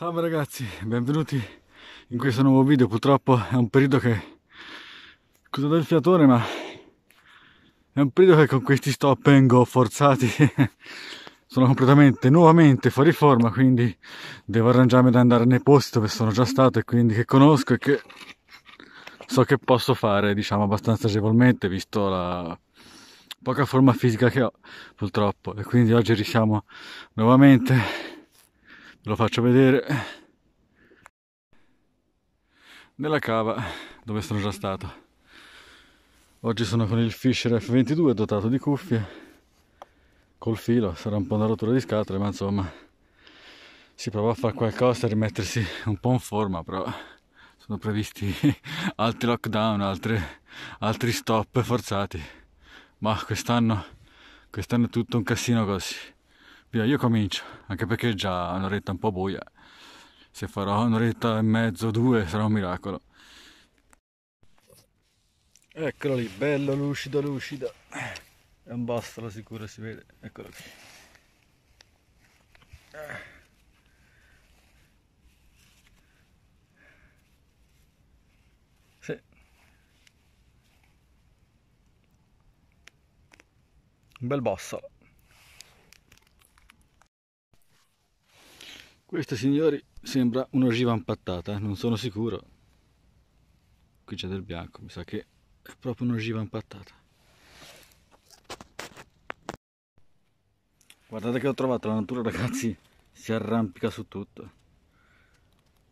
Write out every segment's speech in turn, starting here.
Salve ragazzi, benvenuti in questo nuovo video. Purtroppo è un periodo che... Scusate il fiatone ma... È un periodo che con questi stop and go forzati sono completamente, nuovamente fuori forma, quindi devo arrangiarmi ad andare nei posti dove sono già stato e quindi che conosco e che so che posso fare, diciamo, abbastanza agevolmente, visto la poca forma fisica che ho, purtroppo. E quindi oggi riusciamo nuovamente ve lo faccio vedere nella cava dove sono già stato oggi sono con il Fisher F22 dotato di cuffie col filo sarà un po' una rottura di scatole ma insomma si prova a fare qualcosa a rimettersi un po' in forma però sono previsti altri lockdown altre, altri stop forzati ma quest'anno quest'anno è tutto un casino così Via, io comincio, anche perché già un'oretta un po' buia. Se farò un'oretta e mezzo, due, sarà un miracolo. Eccolo lì, bello lucido, lucido. È un bastolo sicuro, si vede. Eccolo qui. Sì. Un bel bastolo. Questa signori sembra un'ogiva impattata, non sono sicuro. Qui c'è del bianco, mi sa che è proprio un'ogiva impattata. Guardate che ho trovato, la natura ragazzi si arrampica su tutto.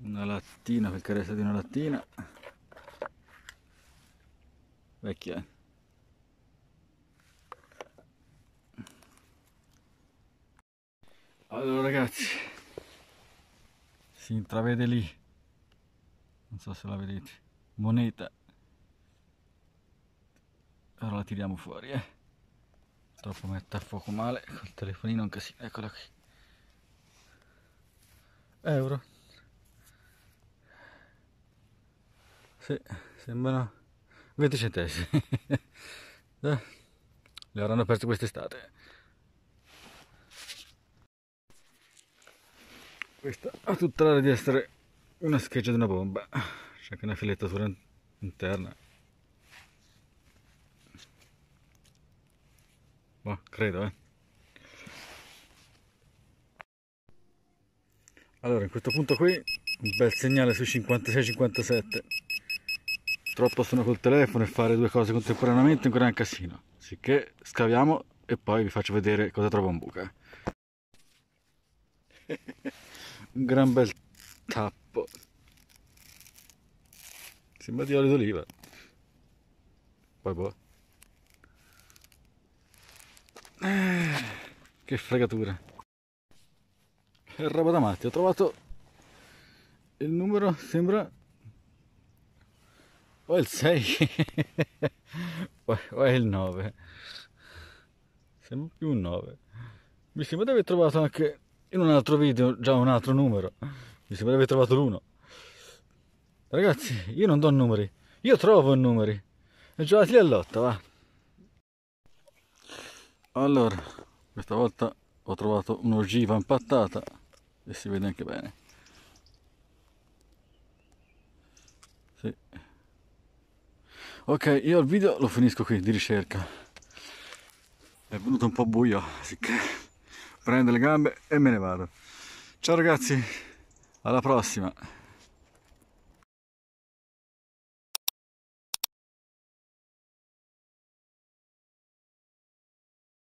Una lattina, perché resta di una lattina. Vecchia, eh. Allora ragazzi si intravede lì non so se la vedete moneta ora la tiriamo fuori eh. troppo mette a fuoco male col telefonino anche sì eccola qui euro sì, sembrano 20 centesimi eh, le avranno perso quest'estate Questa ha tutta l'aria di essere una scheggia di una bomba. C'è anche una filettatura interna. Boh, credo, eh. Allora, in questo punto qui, un bel segnale sui 56-57. Troppo sono col telefono e fare due cose contemporaneamente ancora è un casino. Sicché scaviamo e poi vi faccio vedere cosa trovo in buca. un gran bel tappo sembra di olio d'oliva poi boh eh, che fregatura è roba da matti ho trovato il numero sembra o il 6 o è il 9 sembra più un 9 mi sembra di aver trovato anche in un altro video già un altro numero. Mi sembra di aver trovato l'uno. Ragazzi, io non do numeri, io trovo numeri. E giocati lotta, va. Allora, questa volta ho trovato un'ogiva impattata e si vede anche bene. Sì. Ok, io il video lo finisco qui di ricerca. È venuto un po' buio, sicché prendo le gambe e me ne vado ciao ragazzi alla prossima